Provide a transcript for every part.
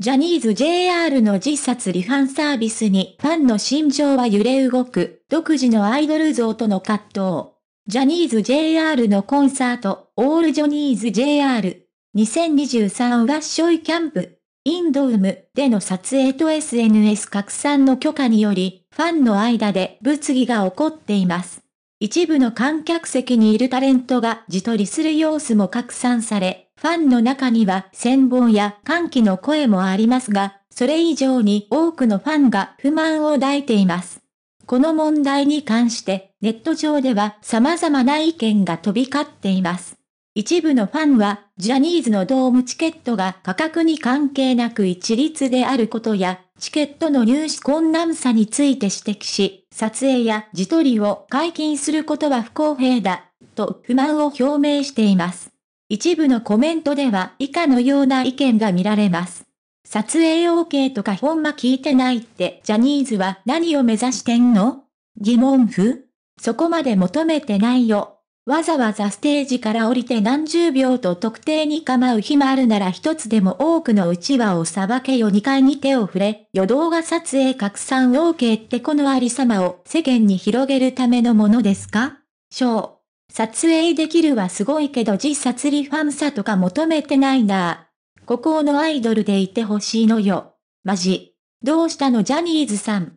ジャニーズ JR の実殺リファンサービスにファンの心情は揺れ動く、独自のアイドル像との葛藤。ジャニーズ JR のコンサート、オールジョニーズ JR。2023ワッショイキャンプ。インドウムでの撮影と SNS 拡散の許可により、ファンの間で物議が起こっています。一部の観客席にいるタレントが自撮りする様子も拡散され、ファンの中には戦望や歓喜の声もありますが、それ以上に多くのファンが不満を抱いています。この問題に関して、ネット上では様々な意見が飛び交っています。一部のファンは、ジャニーズのドームチケットが価格に関係なく一律であることや、チケットの入手困難さについて指摘し、撮影や自撮りを解禁することは不公平だ、と不満を表明しています。一部のコメントでは以下のような意見が見られます。撮影 OK とかほんま聞いてないってジャニーズは何を目指してんの疑問符そこまで求めてないよ。わざわざステージから降りて何十秒と特定に構う暇あるなら一つでも多くのうちわをさばけよ2階に手を触れ、よ動画撮影拡散 OK ってこのありさまを世間に広げるためのものですか章撮影できるはすごいけど実撮リファンさとか求めてないなここのアイドルでいてほしいのよ。マジ。どうしたのジャニーズさん。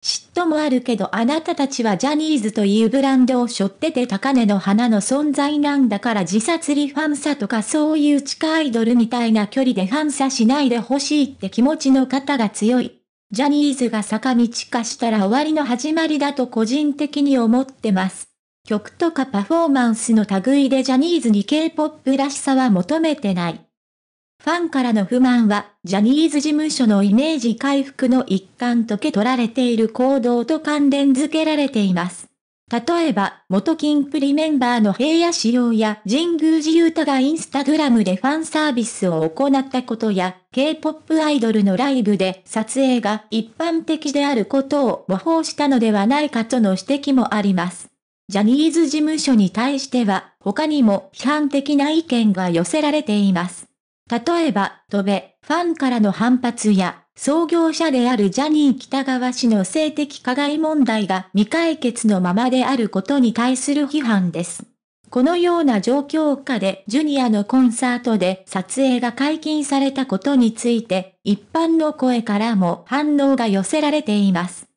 嫉妬もあるけどあなたたちはジャニーズというブランドを背負ってて高根の花の存在なんだから自殺リファンサとかそういう地下アイドルみたいな距離でファンサしないでほしいって気持ちの方が強い。ジャニーズが坂道化したら終わりの始まりだと個人的に思ってます。曲とかパフォーマンスの類でジャニーズに K-POP らしさは求めてない。ファンからの不満は、ジャニーズ事務所のイメージ回復の一環と受け取られている行動と関連づけられています。例えば、元キンプリメンバーの平野仕様や神宮寺勇太がインスタグラムでファンサービスを行ったことや、K-POP アイドルのライブで撮影が一般的であることを模倣したのではないかとの指摘もあります。ジャニーズ事務所に対しては、他にも批判的な意見が寄せられています。例えば、戸部、ファンからの反発や、創業者であるジャニー北川氏の性的加害問題が未解決のままであることに対する批判です。このような状況下でジュニアのコンサートで撮影が解禁されたことについて、一般の声からも反応が寄せられています。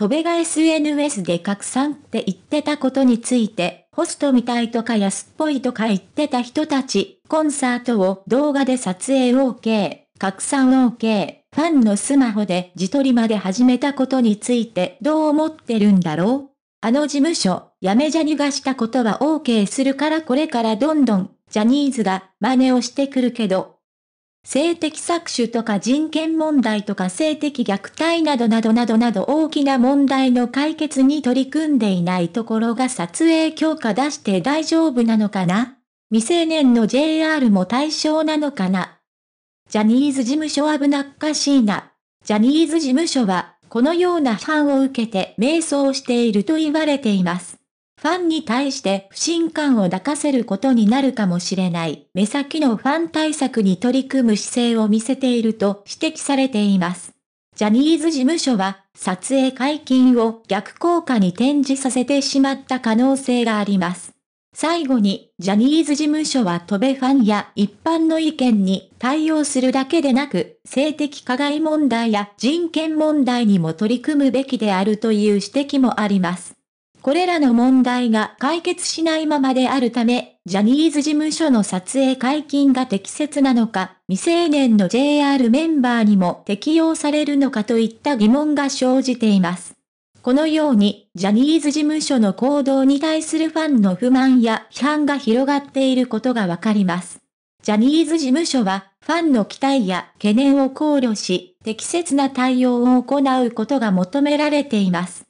戸部が SNS で拡散って言ってたことについて、ホストみたいとか安っぽいとか言ってた人たち、コンサートを動画で撮影 OK、拡散 OK、ファンのスマホで自撮りまで始めたことについてどう思ってるんだろうあの事務所、やめジャニがしたことは OK するからこれからどんどん、ジャニーズが真似をしてくるけど、性的搾取とか人権問題とか性的虐待などなどなどなど大きな問題の解決に取り組んでいないところが撮影許可出して大丈夫なのかな未成年の JR も対象なのかなジャニーズ事務所危なっかしいな。ジャニーズ事務所は、このような批判を受けて迷走していると言われています。ファンに対して不信感を抱かせることになるかもしれない目先のファン対策に取り組む姿勢を見せていると指摘されています。ジャニーズ事務所は撮影解禁を逆効果に転じさせてしまった可能性があります。最後に、ジャニーズ事務所は戸部ファンや一般の意見に対応するだけでなく、性的加害問題や人権問題にも取り組むべきであるという指摘もあります。これらの問題が解決しないままであるため、ジャニーズ事務所の撮影解禁が適切なのか、未成年の JR メンバーにも適用されるのかといった疑問が生じています。このように、ジャニーズ事務所の行動に対するファンの不満や批判が広がっていることがわかります。ジャニーズ事務所は、ファンの期待や懸念を考慮し、適切な対応を行うことが求められています。